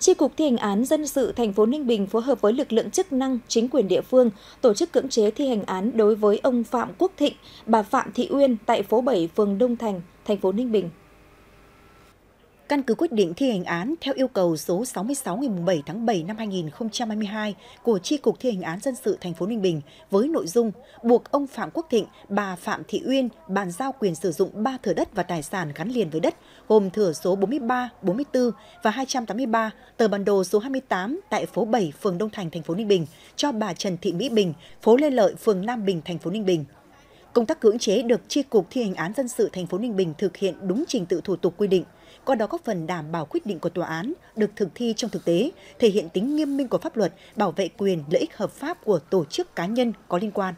Chi Cục Thi hành án Dân sự thành phố Ninh Bình phối hợp với lực lượng chức năng, chính quyền địa phương tổ chức cưỡng chế thi hành án đối với ông Phạm Quốc Thịnh, bà Phạm Thị Uyên tại phố 7, phường Đông Thành, thành phố Ninh Bình Căn cứ quyết định thi hành án theo yêu cầu số 66 ngày 7 tháng 7 năm 2022 của Tri Cục Thi hành án Dân sự thành phố Ninh Bình với nội dung buộc ông Phạm Quốc Thịnh, bà Phạm Thị Uyên bàn giao quyền sử dụng 3 thửa đất và tài sản gắn liền với đất, gồm thửa số 43, 44 và 283, tờ bản đồ số 28 tại phố 7, phường Đông Thành, thành phố Ninh Bình cho bà Trần Thị Mỹ Bình, phố Lê Lợi, phường Nam Bình, thành phố Ninh Bình. Công tác cưỡng chế được Tri Cục Thi hành án dân sự thành phố Ninh Bình thực hiện đúng trình tự thủ tục quy định, qua đó góp phần đảm bảo quyết định của tòa án được thực thi trong thực tế, thể hiện tính nghiêm minh của pháp luật, bảo vệ quyền lợi ích hợp pháp của tổ chức cá nhân có liên quan.